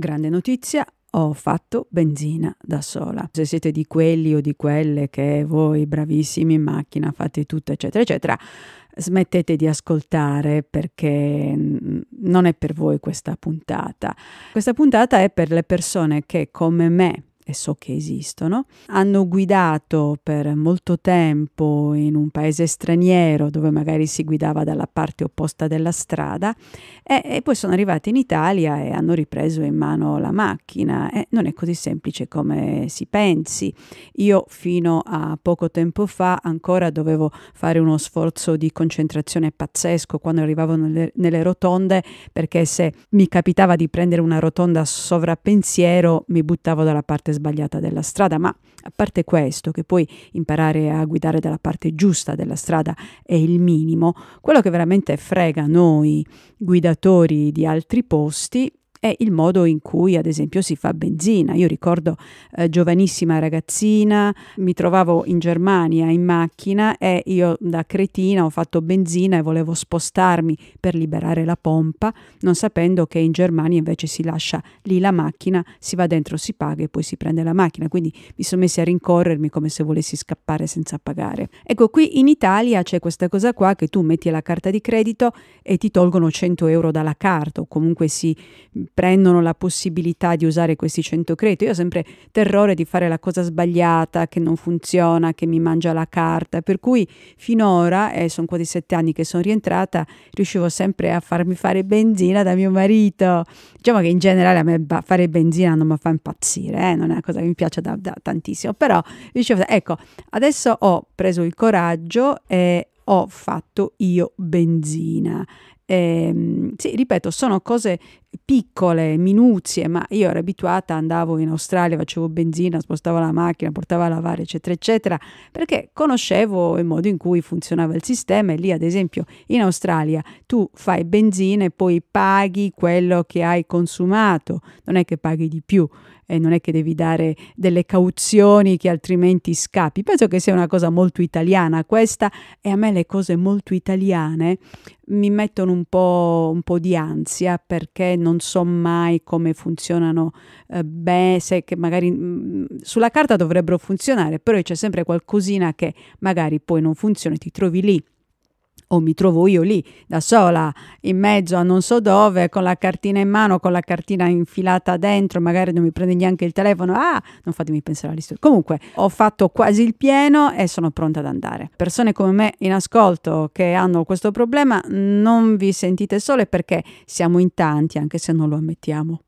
Grande notizia, ho fatto benzina da sola. Se siete di quelli o di quelle che voi bravissimi in macchina fate tutto, eccetera, eccetera, smettete di ascoltare perché non è per voi questa puntata. Questa puntata è per le persone che come me e so che esistono, hanno guidato per molto tempo in un paese straniero dove magari si guidava dalla parte opposta della strada e, e poi sono arrivati in Italia e hanno ripreso in mano la macchina. Eh, non è così semplice come si pensi. Io fino a poco tempo fa ancora dovevo fare uno sforzo di concentrazione pazzesco quando arrivavo nelle, nelle rotonde perché se mi capitava di prendere una rotonda sovrappensiero mi buttavo dalla parte sbagliata sbagliata della strada, ma a parte questo, che poi imparare a guidare dalla parte giusta della strada è il minimo, quello che veramente frega noi guidatori di altri posti è il modo in cui ad esempio si fa benzina. Io ricordo eh, giovanissima ragazzina, mi trovavo in Germania in macchina e io da cretina ho fatto benzina e volevo spostarmi per liberare la pompa, non sapendo che in Germania invece si lascia lì la macchina, si va dentro, si paga e poi si prende la macchina. Quindi mi sono messi a rincorrermi come se volessi scappare senza pagare. Ecco, qui in Italia c'è questa cosa qua che tu metti la carta di credito e ti tolgono 100 euro dalla carta o comunque si prendono la possibilità di usare questi 100 crediti. Io ho sempre terrore di fare la cosa sbagliata, che non funziona, che mi mangia la carta, per cui finora, e eh, sono quasi sette anni che sono rientrata, riuscivo sempre a farmi fare benzina da mio marito. Diciamo che in generale a me fare benzina non mi fa impazzire, eh? non è una cosa che mi piace da, da tantissimo, però dicevo, ecco, adesso ho preso il coraggio e ho fatto io benzina. Eh, sì, ripeto, sono cose piccole minuzie, ma io ero abituata, andavo in Australia, facevo benzina, spostavo la macchina, portavo a lavare, eccetera, eccetera, perché conoscevo il modo in cui funzionava il sistema e lì, ad esempio, in Australia tu fai benzina e poi paghi quello che hai consumato, non è che paghi di più. E non è che devi dare delle cauzioni che altrimenti scappi. Penso che sia una cosa molto italiana questa e a me le cose molto italiane mi mettono un po', un po di ansia perché non so mai come funzionano eh, beh, se che magari mh, mm, sulla carta dovrebbero funzionare, però c'è sempre qualcosina che magari poi non funziona e ti trovi lì o mi trovo io lì da sola in mezzo a non so dove con la cartina in mano, con la cartina infilata dentro, magari non mi prende neanche il telefono. Ah, non fatemi pensare all'istoria. Comunque, ho fatto quasi il pieno e sono pronta ad andare. Persone come me in ascolto che hanno questo problema, non vi sentite sole perché siamo in tanti, anche se non lo ammettiamo.